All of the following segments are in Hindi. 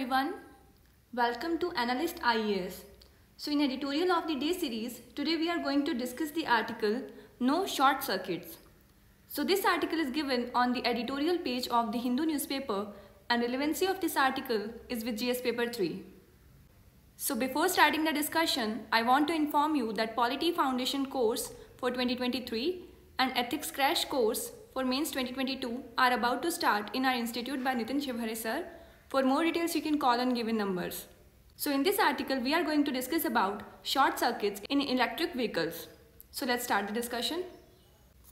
everyone. Welcome to Analyst IES. So in editorial of the day series, today we are going to discuss the article No Short Circuits. So this article is given on the editorial page of the Hindu newspaper and relevancy of this article is with GS paper 3. So before starting the discussion, I want to inform you that Polity Foundation course for 2023 and Ethics Crash course for Mains 2022 are about to start in our institute by Nitin Shivhare sir For more details, you can call on given numbers. So in this article, we are going to discuss about short circuits in electric vehicles. So let's start the discussion.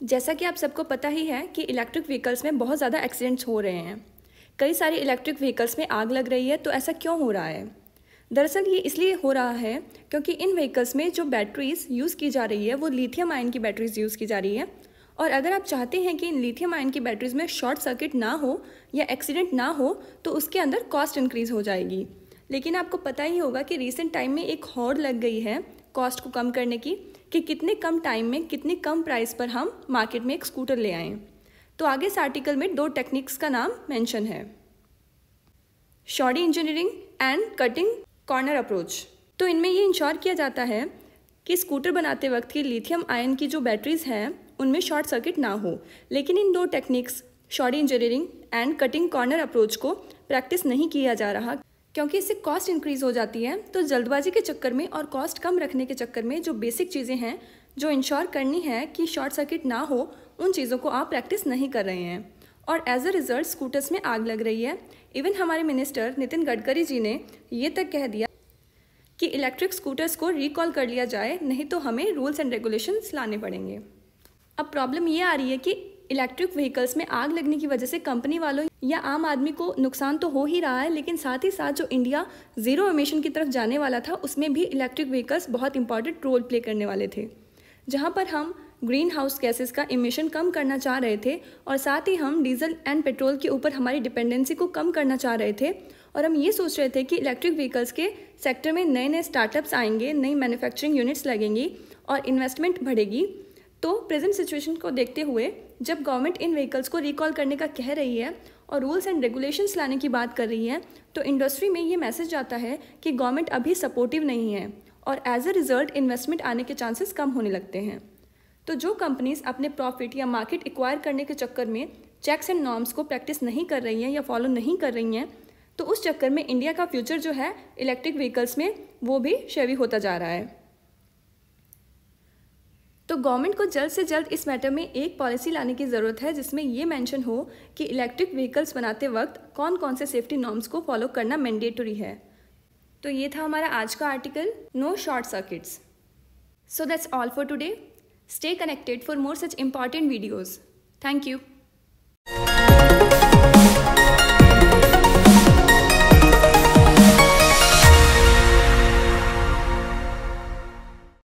जैसा कि आप सबको पता ही है कि इलेक्ट्रिक व्हीकल्स में बहुत ज़्यादा एक्सीडेंट्स हो रहे हैं कई सारे इलेक्ट्रिक व्हीकल्स में आग लग रही है तो ऐसा क्यों हो रहा है दरअसल ये इसलिए हो रहा है क्योंकि इन व्हीकल्स में जो बैटरीज़ यूज़ की जा रही है वो लिथियम आयन की बैटरीज़ यूज़ की जा रही है और अगर आप चाहते हैं कि इन लिथियम आयन की बैटरीज में शॉर्ट सर्किट ना हो या एक्सीडेंट ना हो तो उसके अंदर कॉस्ट इंक्रीज़ हो जाएगी लेकिन आपको पता ही होगा कि रिसेंट टाइम में एक होड़ लग गई है कॉस्ट को कम करने की कि कितने कम टाइम में कितने कम प्राइस पर हम मार्केट में एक स्कूटर ले आएँ तो आगे इस आर्टिकल में दो टेक्निक्स का नाम मैंशन है shoddy engineering and cutting corner approach तो इनमें ये इंश्योर किया जाता है कि स्कूटर बनाते वक्त की लिथियम आयन की जो बैटरीज हैं उनमें शॉर्ट सर्किट ना हो लेकिन इन दो techniques short engineering and cutting corner approach को प्रैक्टिस नहीं किया जा रहा क्योंकि इससे कॉस्ट इंक्रीज हो जाती है तो जल्दबाजी के चक्कर में और कॉस्ट कम रखने के चक्कर में जो बेसिक चीज़ें हैं जो इंश्योर करनी है कि शॉर्ट सर्किट ना हो उन चीज़ों को आप प्रैक्टिस नहीं कर रहे हैं और एज अ रिजल्ट स्कूटर्स में आग लग रही है इवन हमारे मिनिस्टर नितिन गडकरी जी ने ये तक कह दिया कि इलेक्ट्रिक स्कूटर्स को रिकॉल कर लिया जाए नहीं तो हमें रूल्स एंड रेगुलेशंस लाने पड़ेंगे अब प्रॉब्लम ये आ रही है कि इलेक्ट्रिक व्हीकल्स में आग लगने की वजह से कंपनी वालों या आम आदमी को नुकसान तो हो ही रहा है लेकिन साथ ही साथ जो इंडिया ज़ीरो एमिशन की तरफ जाने वाला था उसमें भी इलेक्ट्रिक व्हीकल्स बहुत इंपॉर्टेंट रोल प्ले करने वाले थे जहाँ पर हम ग्रीन हाउस गैसेस का इमिशन कम करना चाह रहे थे और साथ ही हम डीजल एंड पेट्रोल के ऊपर हमारी डिपेंडेंसी को कम करना चाह रहे थे और हम ये सोच रहे थे कि इलेक्ट्रिक व्हीकल्स के सेक्टर में नए नए स्टार्टअप्स आएंगे नई मैन्युफैक्चरिंग यूनिट्स लगेंगी और इन्वेस्टमेंट बढ़ेगी तो प्रेजेंट सिचुएशन को देखते हुए जब गवर्नमेंट इन व्हीकल्स को रिकॉल करने का कह रही है और रूल्स एंड रेगुलेशंस लाने की बात कर रही है तो इंडस्ट्री में ये मैसेज जाता है कि गवर्नमेंट अभी सपोर्टिव नहीं है और एज अ रिजल्ट इन्वेस्टमेंट आने के चांसेस कम होने लगते हैं तो जो कंपनीज अपने प्रॉफिट या मार्केट एक्वायर करने के चक्कर में चेक्स एंड नॉर्म्स को प्रैक्टिस नहीं कर रही हैं या फॉलो नहीं कर रही हैं तो उस चक्कर में इंडिया का फ्यूचर जो है इलेक्ट्रिक व्हीकल्स में वो भी शेवी होता जा रहा है तो गवर्नमेंट को जल्द से जल्द इस मैटर में एक पॉलिसी लाने की ज़रूरत है जिसमें ये मेंशन हो कि इलेक्ट्रिक व्हीकल्स बनाते वक्त कौन कौन से सेफ्टी नॉर्म्स को फॉलो करना मैंडेटरी है तो ये था हमारा आज का article no short circuits so that's all for today stay connected for more such important videos thank you